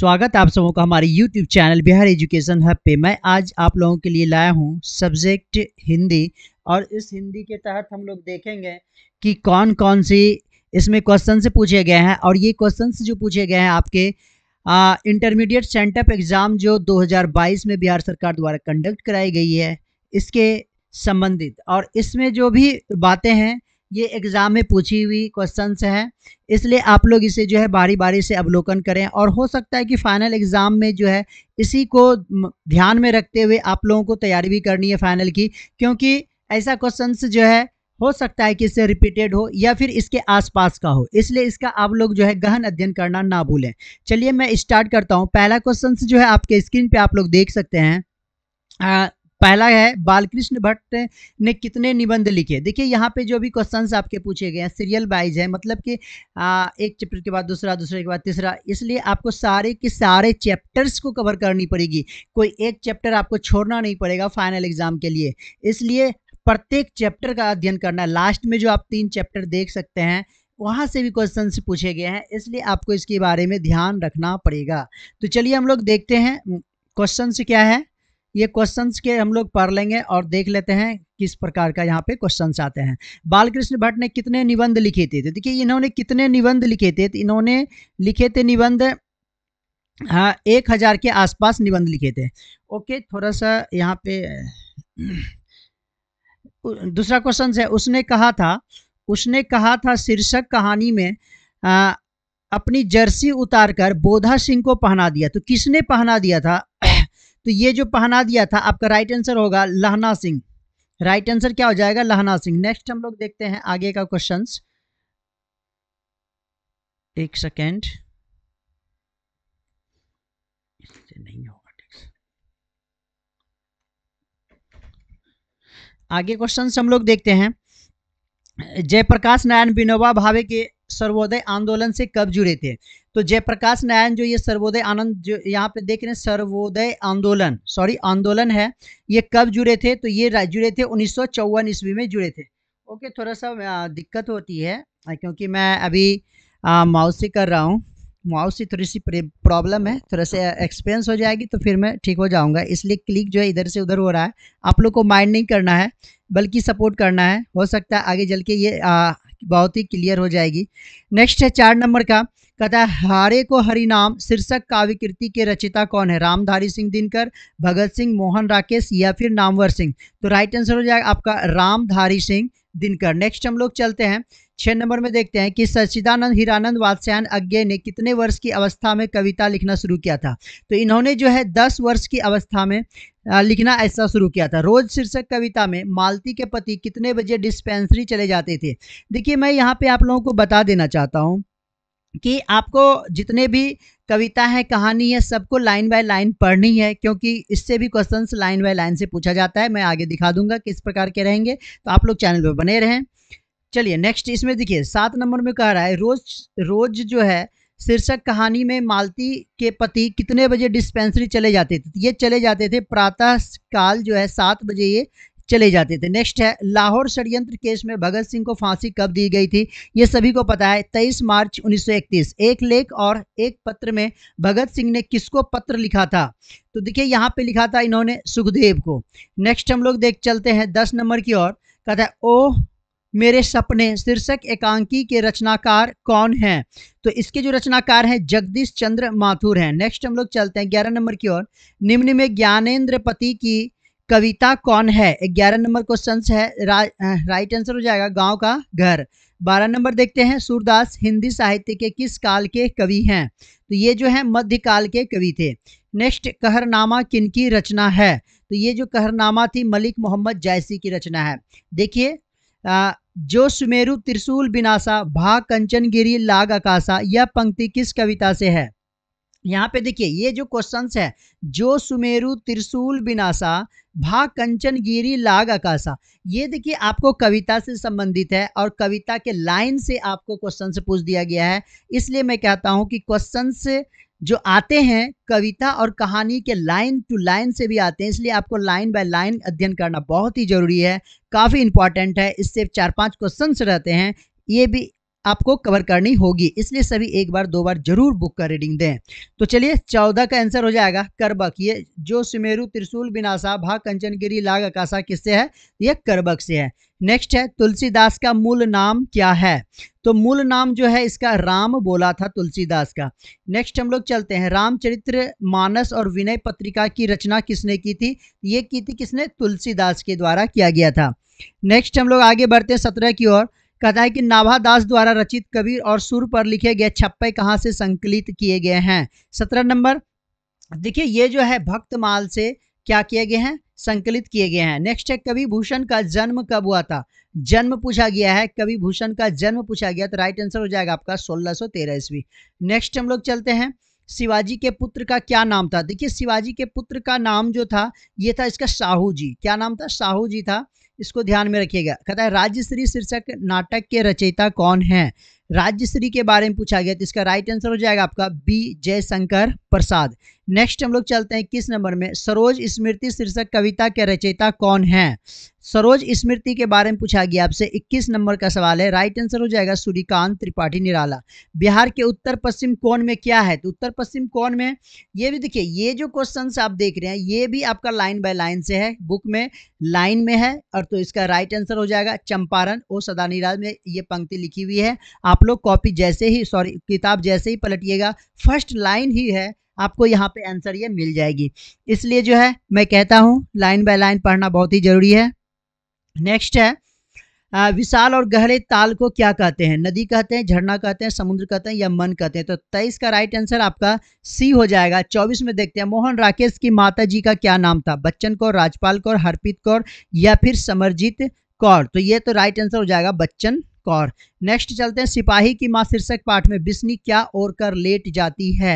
स्वागत आप सबों का हमारे YouTube channel Bihar education hub पे मैं आज आप लोगों के लिए लाया हूँ सब्जेक्ट हिंदी और इस हिंदी के तहत हम लोग देखेंगे कि कौन कौन सी इसमें क्वेश्चन से पूछे गए हैं और ये क्वेश्चन जो पूछे गए हैं आपके इंटरमीडिएट सेंटअप एग्ज़ाम जो 2022 में बिहार सरकार द्वारा कंडक्ट कराई गई है इसके संबंधित और इसमें जो भी बातें हैं ये एग्ज़ाम में पूछी हुई क्वेश्चन हैं इसलिए आप लोग इसे जो है बारी बारी से अवलोकन करें और हो सकता है कि फ़ाइनल एग्ज़ाम में जो है इसी को ध्यान में रखते हुए आप लोगों को तैयारी भी करनी है फ़ाइनल की क्योंकि ऐसा क्वेश्चन जो है हो सकता है कि इससे रिपीटेड हो या फिर इसके आसपास का हो इसलिए इसका आप लोग जो है गहन अध्ययन करना ना भूलें चलिए मैं स्टार्ट करता हूँ पहला क्वेश्चन जो है आपके स्क्रीन पे आप लोग देख सकते हैं पहला है बालकृष्ण भट्ट ने कितने निबंध लिखे देखिए यहाँ पे जो भी क्वेश्चन आपके पूछे गए हैं सीरियल वाइज है मतलब कि एक चैप्टर के बाद दूसरा दूसरे के बाद तीसरा इसलिए आपको सारे के सारे चैप्टर्स को कवर करनी पड़ेगी कोई एक चैप्टर आपको छोड़ना नहीं पड़ेगा फाइनल एग्जाम के लिए इसलिए प्रत्येक चैप्टर का अध्ययन करना लास्ट में जो आप तीन चैप्टर देख सकते हैं वहाँ से भी क्वेश्चन पूछे गए हैं इसलिए आपको इसके बारे में ध्यान रखना पड़ेगा तो चलिए हम लोग देखते हैं क्वेश्चन क्या है ये क्वेश्चंस के हम लोग पढ़ लेंगे और देख लेते हैं किस प्रकार का यहाँ पे क्वेश्चंस आते हैं बालकृष्ण भट्ट ने कितने निबंध लिखे थे तो देखिए इन्होंने कितने निबंध लिखे थे तो इन्होंने लिखे थे निबंध हाँ एक हज़ार के आसपास निबंध लिखे थे ओके थोड़ा सा यहाँ पे दूसरा क्वेश्चन है उसने कहा था उसने कहा था शीर्षक कहानी में आ, अपनी जर्सी उतारकर बोधा सिंह को पहना दिया तो किसने पहना दिया था तो ये जो पहना दिया था आपका राइट आंसर होगा लहना सिंह राइट आंसर क्या हो जाएगा लहना सिंह नेक्स्ट हम लोग देखते हैं आगे का क्वेश्चन एक सेकेंड नहीं होगा आगे क्वेश्चन हम लोग देखते हैं जयप्रकाश नारायण विनोबा भावे के सर्वोदय आंदोलन से कब जुड़े थे तो जयप्रकाश नारायण जो ये सर्वोदय आनंद जो यहाँ पे देख रहे हैं सर्वोदय आंदोलन सॉरी आंदोलन है ये कब जुड़े थे तो ये जुड़े थे उन्नीस ईस्वी में जुड़े थे ओके थोड़ा सा दिक्कत होती है क्योंकि मैं अभी माउस से कर रहा हूँ माउस से थोड़ी सी प्रॉब्लम है थोड़ा सा एक्सपेंस हो जाएगी तो फिर मैं ठीक हो जाऊँगा इसलिए क्लिक जो है इधर से उधर हो रहा है आप लोग को माइंड नहीं करना है बल्कि सपोर्ट करना है हो सकता है आगे चल के ये आ, बहुत ही क्लियर हो जाएगी नेक्स्ट है चार नंबर का कथा हारे को हरि नाम शीर्षक काव्य कृति के रचिता कौन है रामधारी सिंह दिनकर भगत सिंह मोहन राकेश या फिर नामवर सिंह तो राइट आंसर हो जाएगा आपका रामधारी सिंह दिनकर नेक्स्ट हम लोग चलते हैं छः नंबर में देखते हैं कि सच्चिदानंद हीरानंद वात्स्यान अज्ञे ने कितने वर्ष की अवस्था में कविता लिखना शुरू किया था तो इन्होंने जो है दस वर्ष की अवस्था में लिखना ऐसा शुरू किया था रोज शीर्षक कविता में मालती के पति कितने बजे डिस्पेंसरी चले जाते थे देखिए मैं यहाँ पे आप लोगों को बता देना चाहता हूँ कि आपको जितने भी कविता है कहानी है सबको लाइन बाय लाइन पढ़नी है क्योंकि इससे भी क्वेश्चन लाइन बाय लाइन से पूछा जाता है मैं आगे दिखा दूंगा किस प्रकार के रहेंगे तो आप लोग चैनल पर बने रहें चलिए नेक्स्ट इसमें देखिए सात नंबर में कह रहा है रोज रोज जो है शीर्षक कहानी में मालती के पति कितने बजे डिस्पेंसरी चले जाते थे ये चले जाते थे प्रातः काल जो है सात बजे ये चले जाते थे नेक्स्ट है लाहौर षडयंत्र केस में भगत सिंह को फांसी कब दी गई थी ये सभी को पता है तेईस मार्च 1931 एक लेख और एक पत्र में भगत सिंह ने किसको पत्र लिखा था तो देखिए यहाँ पे लिखा था इन्होंने सुखदेव को नेक्स्ट हम लोग देख चलते हैं दस नंबर की ओर कहता है ओह मेरे सपने शीर्षक एकांकी के रचनाकार कौन हैं तो इसके जो रचनाकार हैं जगदीश चंद्र माथुर हैं नेक्स्ट हम लोग चलते हैं ग्यारह नंबर की ओर निम्न में ज्ञानेन्द्र पति की कविता कौन है ग्यारह नंबर क्वेश्चन है रा, राइट आंसर हो जाएगा गांव का घर बारह नंबर देखते हैं सूरदास हिंदी साहित्य के किस काल के कवि हैं तो ये जो है मध्यकाल के कवि थे नेक्स्ट कहरनामा किनकी रचना है तो ये जो कहरनामा थी मलिक मोहम्मद जायसी की रचना है देखिए जो सुमेरु त्रिशूल बिनासा भा कंचनगिरी लाग अकाशा यह पंक्ति किस कविता से है यहाँ पे देखिए ये जो क्वेश्चंस है जो सुमेरु त्रिशूल बिनाशा भा कंचन गिरी लाग आकाशा ये देखिए आपको कविता से संबंधित है और कविता के लाइन से आपको क्वेश्चन से पूछ दिया गया है इसलिए मैं कहता हूँ कि क्वेश्चन से जो आते हैं कविता और कहानी के लाइन टू लाइन से भी आते हैं इसलिए आपको लाइन बाय लाइन अध्ययन करना बहुत ही जरूरी है काफ़ी इंपॉर्टेंट है इससे चार पांच क्वेश्चन रहते हैं ये भी आपको कवर करनी होगी इसलिए सभी एक बार दो बार जरूर बुक का रीडिंग दें तो चलिए चौदह का आंसर हो जाएगा करबक ये जो सुमेरु त्रिशूल बिनासा भा कंचनगिरी लाग अकाशा किससे है ये करबक से है नेक्स्ट है तुलसीदास का मूल नाम क्या है तो मूल नाम जो है इसका राम बोला था तुलसीदास का नेक्स्ट हम लोग चलते हैं रामचरित्र मानस और विनय पत्रिका की रचना किसने की थी ये की थी किसने तुलसीदास के द्वारा किया गया था नेक्स्ट हम लोग आगे बढ़ते हैं सत्रह की ओर कहता है कि नाभा दास द्वारा रचित कबीर और सुर पर लिखे गए छप्पे कहाँ से संकलित किए गए हैं सत्रह नंबर देखिए ये जो है भक्तमाल से क्या किए गए हैं संकलित किए गए हैं नेक्स्ट है कवि भूषण का जन्म कब हुआ था जन्म पूछा गया है कवि भूषण का जन्म पूछा गया तो राइट आंसर हो जाएगा आपका 1613 सो ईस्वी नेक्स्ट हम लोग चलते हैं शिवाजी के पुत्र का क्या नाम था देखिए शिवाजी के पुत्र का नाम जो था ये था इसका साहू जी क्या नाम था साहू जी था इसको ध्यान में रखिएगा कहता है राज्य श्री शीर्षक नाटक के रचयिता कौन हैं राज्यश्री के बारे में पूछा गया तो इसका राइट आंसर हो जाएगा आपका बी जयशंकर प्रसाद नेक्स्ट हम लोग चलते हैं किस नंबर में सरोज स्मृति शीर्षक कविता के रचयिता कौन है सरोज स्मृति के बारे में पूछा गया आपसे 21 नंबर का सवाल है राइट आंसर हो जाएगा सूर्यकांत त्रिपाठी निराला बिहार के उत्तर पश्चिम कौन में क्या है तो उत्तर पश्चिम कौन में ये भी देखिए ये जो क्वेश्चन आप देख रहे हैं ये भी आपका लाइन बाय लाइन से है बुक में लाइन में है और तो इसका राइट आंसर हो जाएगा चंपारण और सदानीराज में ये पंक्ति लिखी हुई है आप आप लोग कॉपी जैसे ही सॉरी किताब जैसे ही पलटिएगा फर्स्ट लाइन ही है आपको यहाँ पे आंसर ये मिल जाएगी इसलिए जो है मैं कहता हूँ लाइन बाय लाइन पढ़ना बहुत ही ज़रूरी है नेक्स्ट है विशाल और गहरे ताल को क्या कहते हैं नदी कहते हैं झरना कहते हैं समुद्र कहते हैं या मन कहते हैं तो तेईस का राइट आंसर आपका सी हो जाएगा चौबीस में देखते हैं मोहन राकेश की माता जी का क्या नाम था बच्चन कौर राजपाल कौर हरप्रीत कौर या फिर समरजीत कौर तो ये तो राइट आंसर हो जाएगा बच्चन कौर नेक्स्ट चलते हैं सिपाही की माँ शीर्षक पाठ में बिस्नी क्या और कर लेट जाती है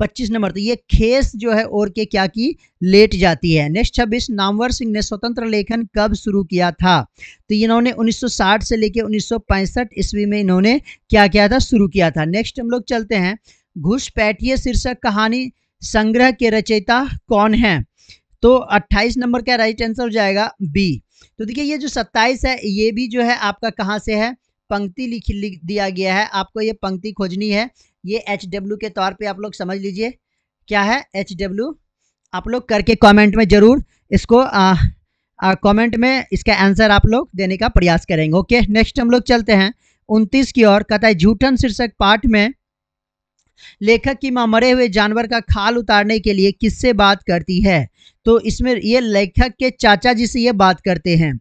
पच्चीस नंबर तो ये खेस जो है और के क्या की लेट जाती है नेक्स्ट छब्बीस नामवर सिंह ने स्वतंत्र लेखन कब शुरू किया था तो इन्होंने 1960 से लेकर 1965 सौ ईस्वी में इन्होंने क्या किया था शुरू किया था नेक्स्ट हम लोग चलते हैं घुसपैठिए शीर्षक कहानी संग्रह के रचयिता कौन है तो 28 नंबर का राइट आंसर हो जाएगा बी तो देखिए ये जो सत्ताईस है ये भी जो है आपका कहाँ से है पंक्ति लिख लिख दिया गया है आपको ये पंक्ति खोजनी है ये एच डब्ल्यू के तौर पे आप लोग समझ लीजिए क्या है एच डब्ल्यू आप लोग करके कमेंट में ज़रूर इसको कमेंट में इसका आंसर आप लोग देने का प्रयास करेंगे ओके नेक्स्ट हम लोग चलते हैं उनतीस की ओर कथा झूठन शीर्षक पाठ में लेखक की माँ मरे हुए जानवर का खाल उतारने के लिए किससे बात करती है तो इसमें ये लेखक के चाचा जी से ये बात करते हैं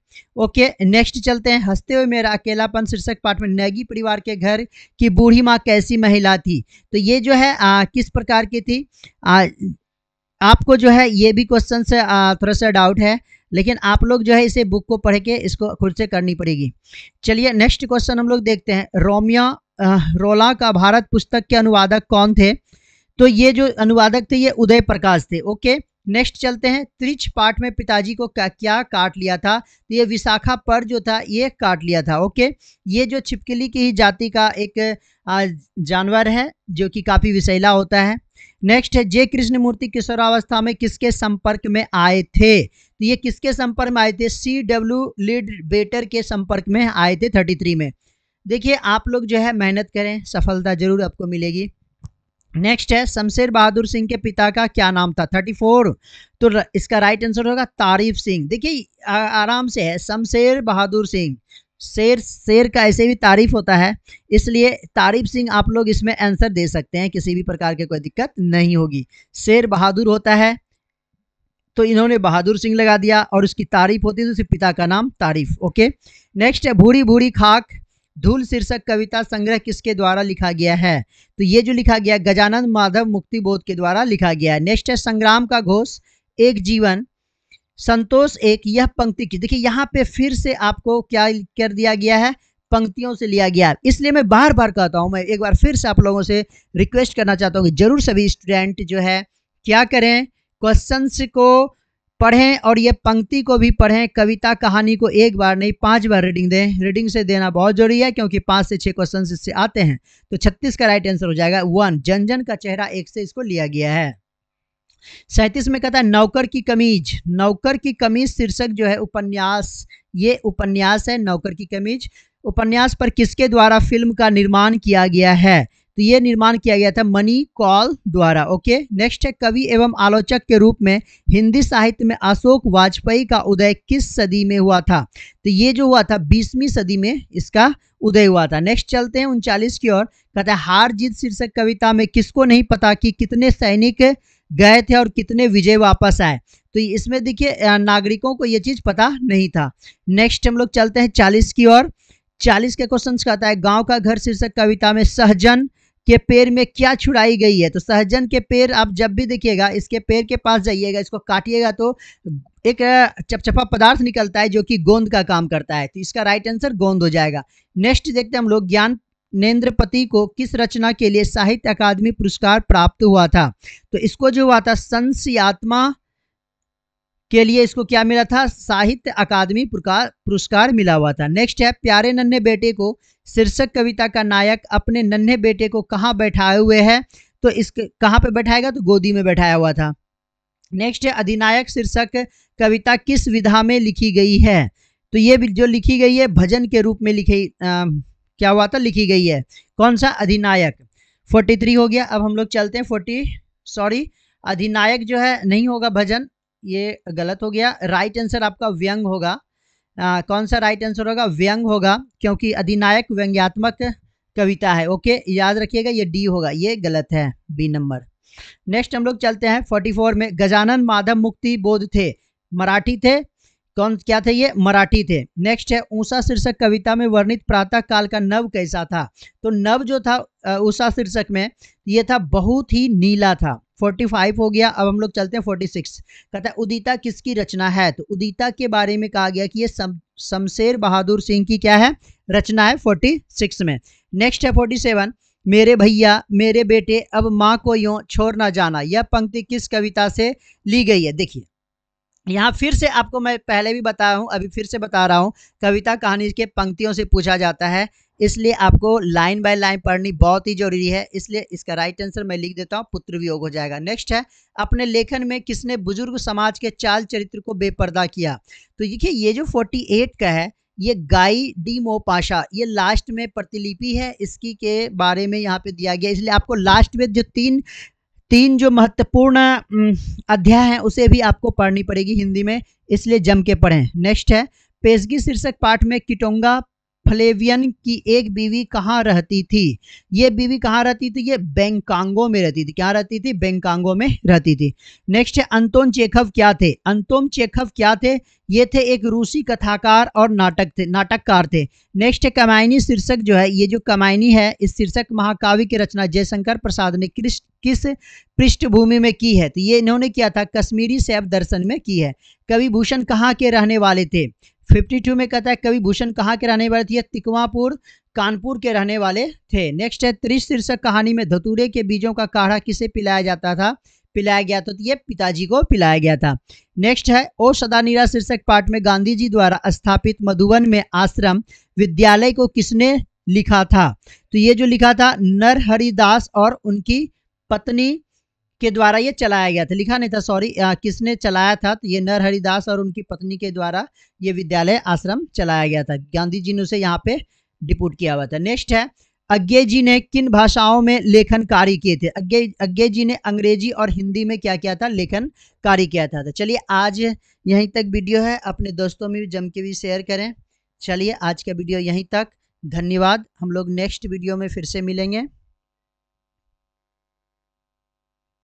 ओके नेक्स्ट चलते हैं हंसते हुए मेरा अकेलापन शीर्षक पाठ में नैगी परिवार के घर की बूढ़ी माँ कैसी महिला थी तो ये जो है आ, किस प्रकार की थी आ, आपको जो है ये भी क्वेश्चन से थोड़ा सा डाउट है लेकिन आप लोग जो है इसे बुक को पढ़ के इसको खुद से करनी पड़ेगी चलिए नेक्स्ट क्वेश्चन हम लोग देखते हैं रोमिया रोला का भारत पुस्तक के अनुवादक कौन थे तो ये जो अनुवादक थे ये उदय प्रकाश थे ओके नेक्स्ट चलते हैं त्रिच पाठ में पिताजी को क्या क्या काट लिया था तो ये विशाखा पर जो था ये काट लिया था ओके ये जो छिपकली की ही जाति का एक जानवर है जो कि काफ़ी विषैला होता है नेक्स्ट है जय कृष्ण मूर्ति किशोरावस्था में किसके संपर्क में आए थे तो ये किसके संपर्क में आए थे सी डब्ल्यू लीड बेटर के संपर्क में आए थे थर्टी थ्री में देखिए आप लोग जो है मेहनत करें सफलता ज़रूर आपको मिलेगी नेक्स्ट है शमशेर बहादुर सिंह के पिता का क्या नाम था थर्टी फोर तो इसका राइट आंसर होगा तारीफ सिंह देखिए आराम से है शमशेर बहादुर सिंह शेर शेर का ऐसे भी तारीफ होता है इसलिए तारीफ सिंह आप लोग इसमें आंसर दे सकते हैं किसी भी प्रकार की कोई दिक्कत नहीं होगी शेर बहादुर होता है तो इन्होंने बहादुर सिंह लगा दिया और उसकी तारीफ होती है तो उसके पिता का नाम तारीफ ओके नेक्स्ट है भूरी भूरी खाक धूल शीर्षक कविता संग्रह किसके द्वारा लिखा गया है तो ये जो लिखा गया गजानंद माधव मुक्ति बोध के द्वारा लिखा गया है नेक्स्ट है संग्राम का घोष एक जीवन संतोष एक यह पंक्ति की देखिए यहाँ पे फिर से आपको क्या कर दिया गया है पंक्तियों से लिया गया है इसलिए मैं बार बार कहता हूँ मैं एक बार फिर से आप लोगों से रिक्वेस्ट करना चाहता हूँ कि जरूर सभी स्टूडेंट जो है क्या करें क्वेश्चन को पढ़ें और ये पंक्ति को भी पढ़ें कविता कहानी को एक बार नहीं पांच बार रीडिंग दें रीडिंग से देना बहुत जरूरी है क्योंकि पांच से छह क्वेश्चन इससे आते हैं तो छत्तीस का राइट आंसर हो जाएगा वन जनजन का चेहरा एक से इसको लिया गया है सैतीस में कहता है नौकर की कमीज नौकर की कमीज शीर्षक जो है उपन्यास ये उपन्यास है नौकर की कमीज उपन्यास पर किसके द्वारा फिल्म का निर्माण किया गया है तो ये निर्माण किया गया था मनी कॉल द्वारा ओके नेक्स्ट है कवि एवं आलोचक के रूप में हिंदी साहित्य में अशोक वाजपेयी का उदय किस सदी में हुआ था तो ये जो हुआ था बीसवीं सदी में इसका उदय हुआ था नेक्स्ट चलते हैं उनचालीस की ओर कहते हार जीत शीर्षक कविता में किसको नहीं पता कि कितने सैनिक गए थे और कितने विजय वापस आए तो इसमें देखिए नागरिकों को ये चीज़ पता नहीं था नेक्स्ट हम लोग चलते हैं चालीस की ओर चालीस के क्वेश्चन कहता है गांव का घर शीर्षक कविता में सहजन के पेड़ में क्या छुड़ाई गई है तो सहजन के पेड़ आप जब भी देखिएगा इसके पेड़ के पास जाइएगा इसको काटिएगा तो एक चपचपा पदार्थ निकलता है जो कि गोंद का काम करता है तो इसका राइट आंसर गोंद हो जाएगा नेक्स्ट देखते हैं हम लोग ज्ञान नेन्द्रपति को किस रचना के लिए साहित्य अकादमी पुरस्कार प्राप्त हुआ था तो इसको जो हुआ था संस्यात्मा के लिए इसको क्या मिला था साहित्य अकादमी पुरस्कार मिला हुआ था नेक्स्ट है प्यारे नन्हे बेटे को शीर्षक कविता का नायक अपने नन्हे बेटे को कहाँ बैठाए हुए है तो इस कहाँ पे बैठाएगा तो गोदी में बैठाया हुआ था नेक्स्ट है अधिनायक शीर्षक कविता किस विधा में लिखी गई है तो ये जो लिखी गई है भजन के रूप में लिखी आ, क्या हुआ था लिखी गई है कौन सा अधिनायक फोर्टी थ्री हो गया अब हम लोग चलते हैं फोर्टी सॉरी अधिनायक जो है नहीं होगा भजन ये गलत हो गया राइट आंसर आपका व्यंग होगा आ, कौन सा राइट आंसर होगा व्यंग होगा क्योंकि अधिनायक व्यंग्यात्मक कविता है ओके याद रखिएगा ये डी होगा ये गलत है बी नंबर नेक्स्ट हम लोग चलते हैं 44 में गजानन माधव मुक्ति बोध थे मराठी थे कौन क्या थे ये मराठी थे नेक्स्ट है ऊषा शीर्षक कविता में वर्णित प्रातः काल का नव कैसा था तो नव जो था ऊषा शीर्षक में ये था बहुत ही नीला था 45 हो गया अब हम लोग चलते हैं 46 कहता है उदिता किसकी रचना है तो उदिता के बारे में कहा गया कि ये सम, शमशेर बहादुर सिंह की क्या है रचना है 46 में नेक्स्ट है 47 मेरे भैया मेरे बेटे अब माँ को यों छोड़ ना जाना यह पंक्ति किस कविता से ली गई है देखिए यहाँ फिर से आपको मैं पहले भी बताया हूँ अभी फिर से बता रहा हूँ कविता कहानी के पंक्तियों से पूछा जाता है इसलिए आपको लाइन बाय लाइन पढ़नी बहुत ही जरूरी है इसलिए इसका राइट आंसर मैं लिख देता हूँ पुत्र वियोग हो जाएगा नेक्स्ट है अपने लेखन में किसने बुजुर्ग समाज के चाल चरित्र को बेपर्दा किया तो देखिए ये जो 48 का है ये गाई डी मो पाशा ये लास्ट में प्रतिलिपि है इसकी के बारे में यहाँ पे दिया गया इसलिए आपको लास्ट में जो तीन तीन जो महत्वपूर्ण अध्याय हैं उसे भी आपको पढ़नी पड़ेगी हिंदी में इसलिए जम के पढ़ें नेक्स्ट है पेशगी शीर्षक पाठ में किटोंगा फ्लेवियन की एक बीवी कहाँ रहती थी ये बीवी कहाँ रहती थी ये बैंकांगो में रहती थी क्या रहती थी बैंकांगो में रहती थी नेक्स्ट है अंतोन चेखव क्या थे अंतोन चेखव क्या थे ये थे एक रूसी कथाकार और नाटक थे नाटककार थे नेक्स्ट कमायनी शीर्षक जो है ये जो कमायनी है इस शीर्षक महाकाव्य की रचना जयशंकर प्रसाद ने किस किस पृष्ठभूमि में की है तो ये इन्होंने किया था कश्मीरी सैब दर्शन में की है कवि भूषण कहाँ के रहने वाले थे 52 में कहता है कवि भूषण कहाँ के रहने वाले थे तिकवापुर कानपुर के रहने वाले थे नेक्स्ट है त्रिश शीर्षक कहानी में धतूरे के बीजों का काढ़ा किसे पिलाया जाता था पिलाया गया था तो ये पिताजी को पिलाया गया था नेक्स्ट है ओ सदानीरा शीर्षक पाठ में गांधी जी द्वारा स्थापित मधुबन में आश्रम विद्यालय को किसने लिखा था तो ये जो लिखा था नरहरिदास और उनकी पत्नी के द्वारा ये चलाया गया था लिखा नहीं था सॉरी किसने चलाया था तो ये नरहरिदास और उनकी पत्नी के द्वारा ये विद्यालय आश्रम चलाया गया था गांधी जी ने उसे यहाँ पे डिपोट किया हुआ था नेक्स्ट है अज्ञे जी ने किन भाषाओं में लेखन कार्य किए थे अज्ञे अज्ञे जी ने अंग्रेजी और हिंदी में क्या किया था लेखन कार्य किया था तो चलिए आज यहीं तक वीडियो है अपने दोस्तों में भी जम के भी शेयर करें चलिए आज का वीडियो यहीं तक धन्यवाद हम लोग नेक्स्ट वीडियो में फिर से मिलेंगे